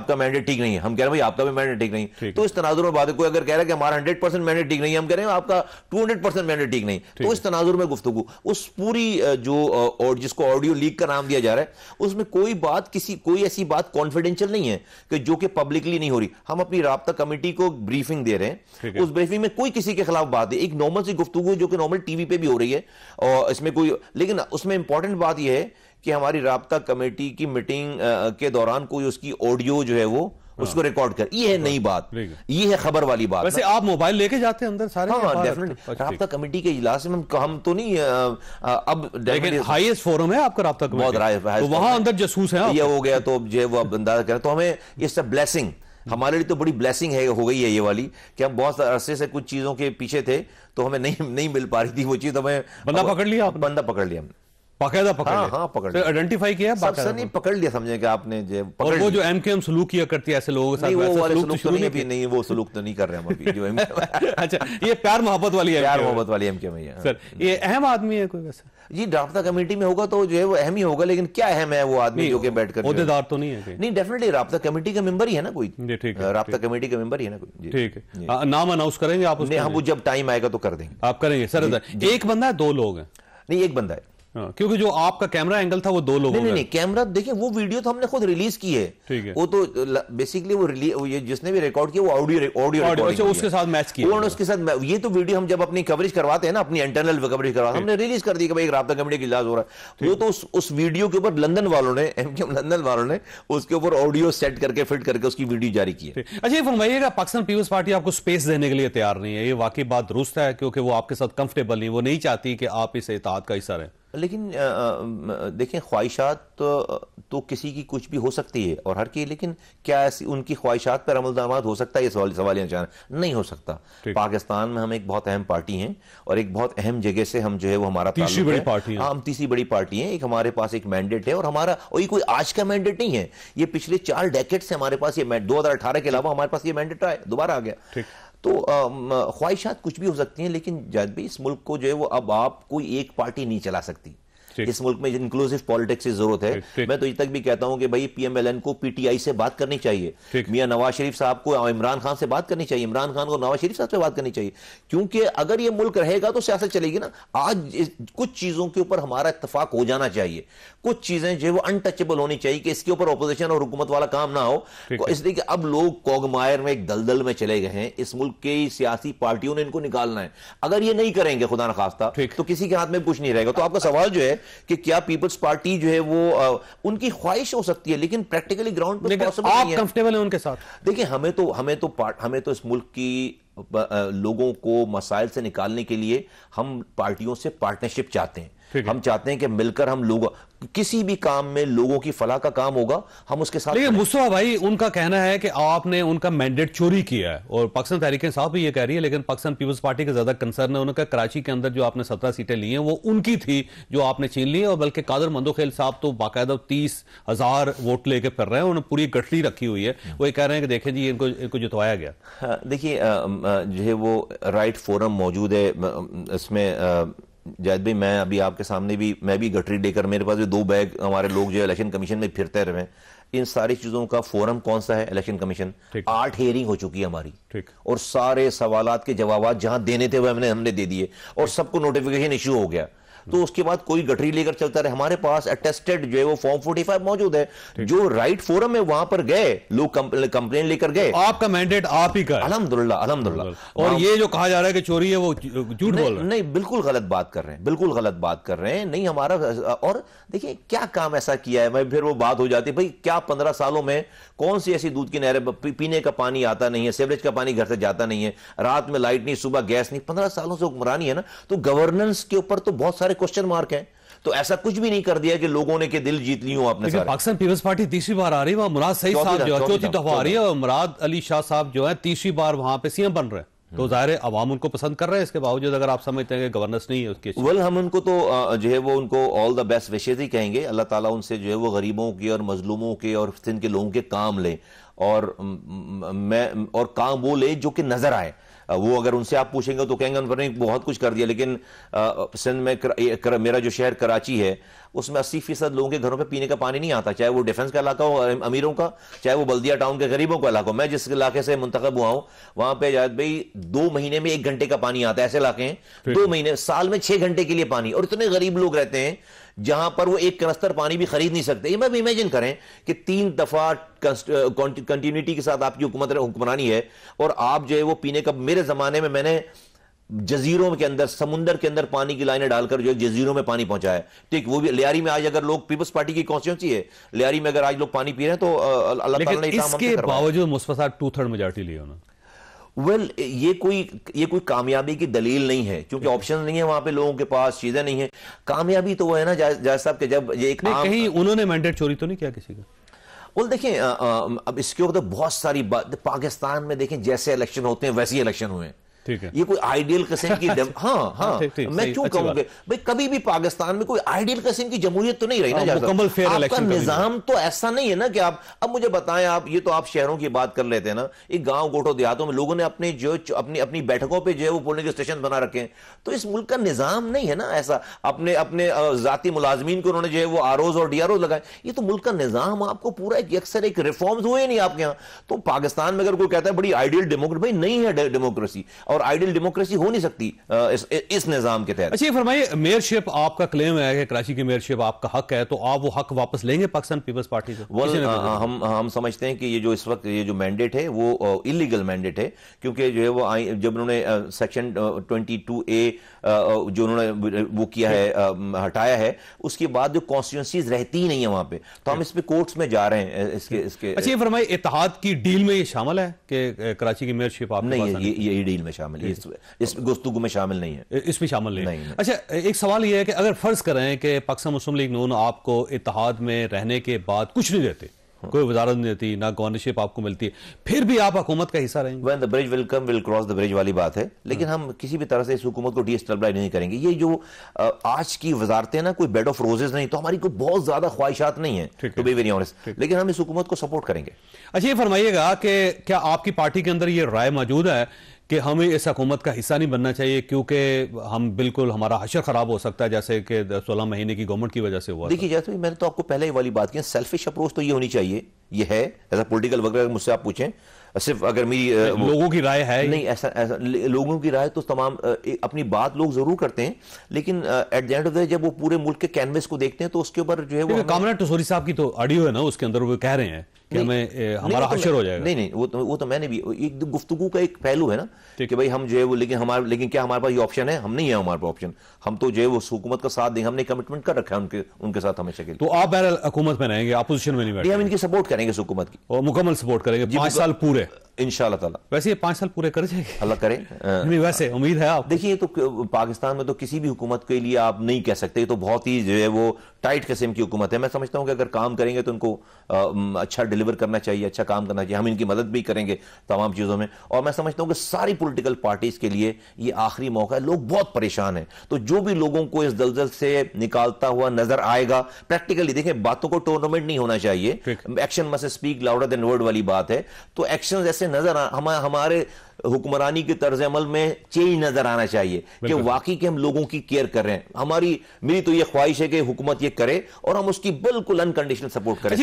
आपका मैंडेट ठीक नहीं है हम कह रहे हैं भाई आपका भी मैंडेट ठीक नहीं तो इस तनाजुर में बात कोई अगर कह रहा है कि हमारा हंड्रेड परसेंट मैंडेट ठीक नहीं है हम कह रहे हैं आपका टू हंड्रेड परसेंट मैंडेट ठीक नहीं तो इस तनाजुर में गुफ्तु उस पूरी जो और जिसको ऑडियो लीक का नाम दिया जा रहा है उसमें कोई बात किसी कोई ऐसी बात कॉन्फिडेंशियल नहीं है कि जो कि पब्लिकली नहीं हो रही हम अपनी रबता कमेटी को ब्रीफिंग दे रहे हैं उस ब्रीफिंग में कोई किसी के खिलाफ बात है एक नॉर्मल सी गुफ्तु जो कि नॉर्मल टीवी पर भी हो रही है और इसमें कोई लेकिन उसमें इंपॉर्टेंट बात यह है कि हमारी रहा कमेटी की मीटिंग के दौरान कोई उसकी ऑडियो जो है वो हाँ। उसको रिकॉर्ड कर ये है नई बात ये है खबर वाली बात वैसे आप मोबाइल लेके जाते हैं अंदर सारे हाँ डेफिनेटली अच्छा, कमेटी के इजलास में हम तो नहीं अब हाईएस्ट फोरम है आपका रहा बहुत तो वहां अंदर जसूस है ये हो गया तो जो वो अब अंदाजा करें तो हमें इस ब्लेसिंग हमारे लिए तो बड़ी ब्लेसिंग है हो गई है ये वाली कि हम बहुत अरसे से कुछ चीजों के पीछे थे तो हमें नहीं नहीं मिल पा रही थी वो चीज तो हमें बंदा पकड़ लिया बंदा पकड़ लिया हमने पकड़ा हाँ, हाँ, पकड़ आइडेंटिफाई तो किया सबसे नहीं पकड़ लिया समझे कि आपने जो और वो जो एम के एम सलूक किया करती है ऐसे लोगों के साथ वो वाले सलूक तो, तो नहीं अभी नहीं वो सलूक तो नहीं कर रहे हम अभी जो अच्छा ये प्यार मोहब्बत वाली है प्यार मोहब्बत वाली एम के एम सर ये अहम आदमी है कोई वैसे जी ड्राफ्टा कमेटी में होगा तो जो है वो अहम ही होगा लेकिन क्या अहम है वो आदमी जो के बैठकर अहदेदार तो नहीं है नहीं डेफिनेटली रबता कमेटी का मेंबर ही है ना कोई ठीक है रबता कमेटी का मेंबर ही है ना कोई ठीक है नाम अनाउंस करेंगे आप उसने हम जब टाइम आएगा तो कर देंगे आप करेंगे सर एक बंदा है दो लोग हैं नहीं एक बंदा है हाँ, क्योंकि जो आपका कैमरा एंगल था वो दो लोगों नहीं नहीं, कैमरा देखिए वो वीडियो तो हमने खुद रिलीज की है ठीक है वो तो बेसिकली वो रिलीज जिसने भी रिकॉर्ड किया वो ऑडियो ऑडियो अच्छा उसके साथ मैच किया उसके साथ ये तो वीडियो हम जब अपनी कवरेज करवाते हैं ना अपनी इंटरनल कवरेज करवाते हमने रिलीज कर दी कि भाई राबता कमेटी का इजलास हो रहा है वो तो उस उस वीडियो के ऊपर लंदन वालों ने एम लंदन वालों ने उसके ऊपर ऑडियो सेट करके फिट करके उसकी वीडियो जारी की है अच्छा ये फरमाइएगा पाकिस्तान पीपल्स पार्टी आपको स्पेस देने के लिए तैयार नहीं है ये वाकई बात दुरुस्त है क्योंकि वो आपके साथ कंफर्टेबल नहीं वो नहीं चाहती कि आप इस एतात का हिस्सा रहें लेकिन देखें ख्वाहिशात तो, तो किसी की कुछ भी हो सकती है और हर की लेकिन क्या ऐसी उनकी ख्वाहिशात पर अमल दामाद हो सकता है ये सवाल सवाल यहाँ नहीं हो सकता पाकिस्तान में हम एक बहुत अहम पार्टी हैं और एक बहुत अहम जगह से हम जो है वो हमारा तीसरी बड़ी पार्टी हाँ हम तीसरी बड़ी पार्टी है एक हमारे पास एक मैंडेट है और हमारा और ये कोई आज का मैंडेट नहीं है ये पिछले चार डेकेट से हमारे पास ये दो के अलावा हमारे पास ये मैंडेट आया दोबारा आ गया तो ख्वाहिशात कुछ भी हो सकती हैं लेकिन जद भाई इस मुल्क को जो है वो अब आप कोई एक पार्टी नहीं चला सकती इस मुल्क में इंक्लूसिव पॉलिटिक्स की जरूरत है मैं तो ये तक भी कहता हूं कि भाई पीएमएलएन को पीटीआई से बात करनी चाहिए मियां नवाज शरीफ साहब को इमरान खान से बात करनी चाहिए इमरान खान को नवाज शरीफ साहब से बात करनी चाहिए क्योंकि अगर ये मुल्क रहेगा तो सियासत चलेगी ना आज कुछ चीजों के ऊपर हमारा इतफाक हो जाना चाहिए कुछ चीजें जो अनटचेबल होनी चाहिए कि इसके ऊपर ओपोजिशन और हुकूमत वाला काम ना हो तो इसलिए कि अब लोग कॉगमायर में एक दलदल में चले गए हैं इस मुल्क के सियासी पार्टियों ने इनको निकालना है अगर ये नहीं करेंगे खुदा ना खास्ता तो किसी के हाथ में कुछ नहीं रहेगा तो आपका सवाल जो है कि क्या पीपल्स पार्टी जो है वो उनकी ख्वाहिश हो सकती है लेकिन प्रैक्टिकली ग्राउंड पॉसिबल नहीं है कंफर्टेबल है उनके साथ देखिए हमें तो हमें तो हमें तो इस मुल्क की लोगों को मसाइल से निकालने के लिए हम पार्टियों से पार्टनरशिप चाहते हैं हम चाहते हैं कि मिलकर हम लोग किसी भी काम में लोगों की फलाह का काम होगा हम उसके साथ लेकिन मुस्तफा भाई उनका कहना है कि आपने उनका मैंडेट चोरी किया है और पाकिस्तान तहरीक साहब भी ये कह रही है लेकिन पाकिस्तान पीपल्स पार्टी का ज्यादा कंसर्न है उनका कराची के अंदर जो आपने सत्रह सीटें ली हैं वो उनकी थी जो आपने छीन ली और बल्कि कादर मंदोखेल साहब तो बाकायदा तीस हजार वोट लेकर फिर रहे हैं उन्होंने पूरी गठली रखी हुई है वो ये कह रहे हैं कि देखें जी इनको इनको जितवाया गया हाँ, देखिए जो है वो राइट फोरम मौजूद है इसमें जायद भाई मैं अभी आपके सामने भी मैं भी गटरी लेकर मेरे पास भी दो बैग हमारे लोग जो है इलेक्शन कमीशन में फिरते रहे इन सारी चीजों का फोरम कौन सा है इलेक्शन कमीशन आठ हेयरिंग हो चुकी है हमारी और सारे सवाल के जवाब जहां देने थे वह हमने हमने दे दिए और सबको नोटिफिकेशन इश्यू हो गया तो उसके बाद कोई गठरी लेकर चलता रहे हमारे पास अटेस्टेड जो है वो फॉर्म फोर्टी फाइव मौजूद है जो राइट फोरम है वहां पर गए लोग कंप्लेन लेकर गए तो आपका मैंडेट आप ही का अलहमदुल्ला अलहमदुल्ला और ये जो कहा जा रहा है कि चोरी है वो झूठ बोल रहे नहीं बिल्कुल गलत बात कर रहे हैं बिल्कुल गलत बात कर रहे हैं नहीं हमारा और देखिए क्या काम ऐसा किया है मैं फिर वो बात हो जाती है भाई क्या पंद्रह सालों में कौन सी ऐसी दूध की नहरें पीने का पानी आता नहीं है सेवरेज का पानी घर से जाता नहीं है रात में लाइट नहीं सुबह गैस नहीं पंद्रह सालों से हुक्मरानी है ना तो गवर्नेंस के ऊपर तो बहुत सारे सारे क्वेश्चन मार्क हैं तो ऐसा कुछ भी नहीं कर दिया कि लोगों ने के दिल जीत ली हो आपने पाकिस्तान पीपल्स पार्टी तीसरी बार आ रही है मुराद सही साहब जो है चौथी दफा आ रही है और मुराद अली शाह साहब जो है तीसरी बार वहां पे सीएम बन रहे हैं हम्म। तो जाहिर है अवाम उनको पसंद कर रहे हैं इसके बावजूद अगर आप समझते हैं कि गवर्नेंस नहीं है उसके वेल well, हम उनको तो जो है वो उनको ऑल द बेस्ट विशेज ही कहेंगे अल्लाह ताला उनसे जो है वो गरीबों के और मजलूमों के और सिंध के लोगों के काम लें और मैं और काम वो लें जो कि नजर आए वो अगर उनसे आप पूछेंगे तो कहेंगे उन्होंने बहुत कुछ कर दिया लेकिन सिंध में कर, कर, मेरा जो शहर कराची है उसमें अस्सी फीसद लोगों के घरों पर पीने का पानी नहीं आता चाहे वो डिफेंस का इलाका हो अमीरों का चाहे वो बल्दिया टाउन के गरीबों का इलाका हो मैं जिस इलाके से मुंतखब हुआ हूँ वहां पर जायद भाई दो महीने में एक घंटे का पानी आता है ऐसे इलाके हैं दो महीने साल में छह घंटे के लिए पानी और इतने गरीब लोग रहते हैं जहां पर वो एक कनस्तर पानी भी खरीद नहीं सकते मैं इमेजिन करें कि तीन दफा कंटिन्यूटी के साथ आपकी हुक्मरानी है और आप जो है वो पीने का मेरे जमाने में मैंने जजीरों के अंदर समुंदर के अंदर पानी की लाइनें डालकर जो जजीरों में पानी पहुंचा है ठीक वो भी लियारी में आज अगर लोग पीपल्स पार्टी की कॉन्स्टिट्यूंसी है लियारी में अगर आज लोग पानी पी रहे हैं तो, तो बावजूद मुस्फा साहब टू थर्ड मेजोरिटी लिए उन्होंने वेल well, ये कोई ये कोई कामयाबी की दलील नहीं है क्योंकि ऑप्शन नहीं है वहां पे लोगों के पास चीजें नहीं है कामयाबी तो वो है ना जाय साहब के जब ये एक आम... कहीं उन्होंने मैंडेट चोरी तो नहीं किया किसी का बोल देखें अब इसके ऊपर तो बहुत सारी बात पाकिस्तान में देखें जैसे इलेक्शन होते हैं वैसे ही इलेक्शन हुए हैं ये कोई आइडियल किस्म की हाँ हाँ, हाँ ठीक, मैं क्यों कहूँगे भाई कभी भी पाकिस्तान में कोई आइडियल किस्म की जमहूरियत तो नहीं रही ना हाँ, मुकम्मल फेयर आपका निजाम तो ऐसा नहीं है ना कि आप अब मुझे बताएं आप ये तो आप शहरों की बात कर लेते हैं ना एक गांव गोटो देहातों में लोगों ने अपने जो अपनी अपनी बैठकों पर जो है वो पोलिंग स्टेशन बना रखे हैं तो इस मुल्क का निजाम नहीं है ना ऐसा अपने अपने जाति मुलाजमीन को उन्होंने जो है वो आरोज और डी लगाए ये तो मुल्क का निजाम आपको पूरा एक अक्सर एक रिफॉर्म हुए नहीं आपके यहाँ तो पाकिस्तान में अगर कोई कहता है बड़ी आइडियल डेमोक्रेसी भाई नहीं है डेमोक्रेसी और आइडियल डेमोक्रेसी हो नहीं सकती इस, इस निजाम के तहत अच्छा फरमाइए मेयरशिप आपका क्लेम है कि कराची की मेयरशिप आपका हक है तो आप वो हक वापस लेंगे पाकिस्तान पीपल्स पार्टी से वो हम हम समझते हैं कि ये जो इस वक्त ये जो मैंडेट है वो इलीगल मैंडेट है क्योंकि जो है वो आई जब उन्होंने सेक्शन ट्वेंटी टू ए जो उन्होंने वो किया है हटाया है उसके बाद जो कॉन्स्टिट्यूंसीज रहती नहीं है वहां पर तो हम इस पर कोर्ट्स में जा रहे हैं इसके इसके अच्छा ये फरमाइए इतिहाद की डील में ये शामिल है कि कराची की मेयरशिप आप नहीं ये डील में शामिल इस, इस गुफ्तु में शामिल नहीं है इसमें शामिल नहीं, नहीं, नहीं। अच्छा एक सवाल यह है कि अगर फर्ज करें कि पाकिस्तान मुस्लिम लीग नून आपको इतिहाद में रहने के बाद कुछ नहीं देते हाँ। कोई वजारत नहीं देती ना गवर्नरशिप आपको मिलती है फिर भी आप हुकूमत का हिस्सा रहेंगे when the bridge will come will cross the bridge वाली बात है लेकिन हाँ। हम किसी भी तरह से इस हुकूमत को डीस्टेबलाइज नहीं करेंगे ये जो आज की वजारतें ना कोई बेड ऑफ रोजेज नहीं तो हमारी कोई बहुत ज्यादा ख्वाहिशात नहीं है टू बी वेरी ऑनेस्ट लेकिन हम इस हुकूमत को सपोर्ट करेंगे अच्छा ये फरमाइएगा कि क्या आपकी पार्टी के अंदर ये राय मौजूद है कि हमें इस हकूमत का हिस्सा नहीं बनना चाहिए क्योंकि हम बिल्कुल हमारा हशर ख़राब हो सकता है जैसे कि सोलह महीने की गवर्नमेंट की वजह से हुआ देखिए जैसे मैंने तो आपको पहले ही वाली बात की सेल्फिश अप्रोच तो ये होनी चाहिए ये है ऐसा पोलिटिकल वगैरह मुझसे आप पूछें सिर्फ अगर मेरी लोगों की राय है नहीं ऐसा ऐसा लोगों की राय तो तमाम अपनी बात लोग जरूर करते हैं लेकिन at the end of the जब वो पूरे मुल्क के कैनवस को देखते हैं तो उसके ऊपर जो है वो कामरान टसोरी साहब की तो ऑडियो है ना उसके अंदर वो कह रहे हैं कि हमें तो हमारा तो हशर हो जाएगा नहीं नहीं वो तो, वो तो मैंने भी एक तो गुफ्तगु का एक पहलू है ना कि भाई हम जो है वो लेकिन हमारे लेकिन क्या हमारे पास ये ऑप्शन है हम नहीं है हमारे पास ऑप्शन हम तो जो है वो हुकूमत का साथ देंगे हमने कमिटमेंट कर रखा है उनके उनके साथ हमेशा के लिए तो आप बहर हुकूमत में रहेंगे अपोजिशन में नहीं बैठे हम इनकी सपोर्ट करेंगे हुकूमत की और मुकम्मल सपोर्ट करेंगे पाँच साल पूरे इनशाला ताला वैसे ये पांच साल पूरे कर जाएंगे अल्लाह करे नहीं वैसे उम्मीद है आप देखिए तो पाकिस्तान में तो किसी भी हुकूमत के लिए आप नहीं कह सकते तो बहुत ही जो है वो टाइट किस्म की हुकूमत है मैं समझता हूँ कि अगर काम करेंगे तो उनको अच्छा डिलीवर डिलीवर करना चाहिए अच्छा काम करना चाहिए हम इनकी मदद भी करेंगे तमाम चीज़ों में और मैं समझता हूँ कि सारी पोलिटिकल पार्टीज़ के लिए ये आखिरी मौका है लोग बहुत परेशान हैं तो जो भी लोगों को इस दलदल से निकालता हुआ नजर आएगा प्रैक्टिकली देखें बातों को टूर्नामेंट नहीं होना चाहिए action must speak louder than word वाली बात है तो एक्शन ऐसे नजर हम, हमारे हुक्मरानी के तर्ज अमल में चेंज नजर आना चाहिए कि वाकई के हम लोगों की केयर कर रहे हैं हमारी मेरी तो यह ख्वाहिश है कि हुकूमत ये करे और हम उसकी बिल्कुल अनकंडीशनल सपोर्ट करें